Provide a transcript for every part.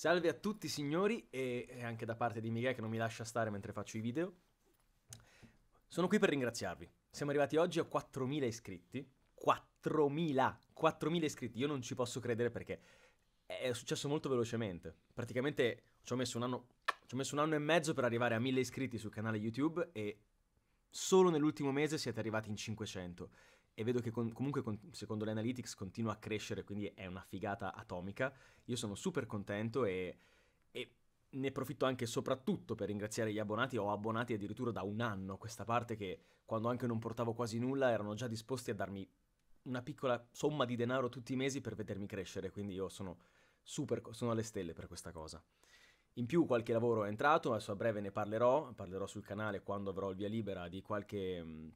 Salve a tutti signori e anche da parte di Miguel che non mi lascia stare mentre faccio i video. Sono qui per ringraziarvi. Siamo arrivati oggi a 4.000 iscritti. 4.000! 4.000 iscritti. Io non ci posso credere perché è successo molto velocemente. Praticamente ci ho messo un anno, ci ho messo un anno e mezzo per arrivare a 1.000 iscritti sul canale YouTube e Solo nell'ultimo mese siete arrivati in 500 e vedo che con, comunque con, secondo analytics continua a crescere, quindi è una figata atomica. Io sono super contento e, e ne approfitto anche e soprattutto per ringraziare gli abbonati, ho abbonati addirittura da un anno a questa parte che quando anche non portavo quasi nulla erano già disposti a darmi una piccola somma di denaro tutti i mesi per vedermi crescere, quindi io sono super, sono alle stelle per questa cosa. In più qualche lavoro è entrato, adesso a breve ne parlerò, parlerò sul canale quando avrò il via libera di qualche, mm,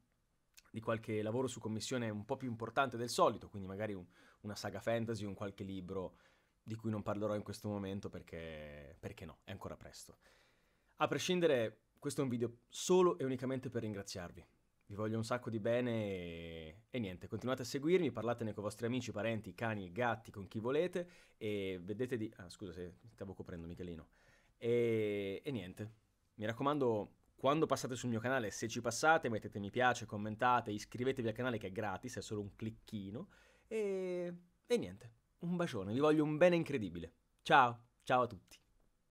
di qualche lavoro su commissione un po' più importante del solito, quindi magari un, una saga fantasy, un qualche libro di cui non parlerò in questo momento perché, perché no, è ancora presto. A prescindere, questo è un video solo e unicamente per ringraziarvi. Vi voglio un sacco di bene e, e, niente, continuate a seguirmi, parlatene con i vostri amici, parenti, cani, gatti, con chi volete e vedete di... Ah scusa se stavo coprendo Michelino. E, e niente, mi raccomando, quando passate sul mio canale, se ci passate, mettete mi piace, commentate, iscrivetevi al canale che è gratis, è solo un clicchino. E, e niente, un bacione, vi voglio un bene incredibile. Ciao, ciao a tutti.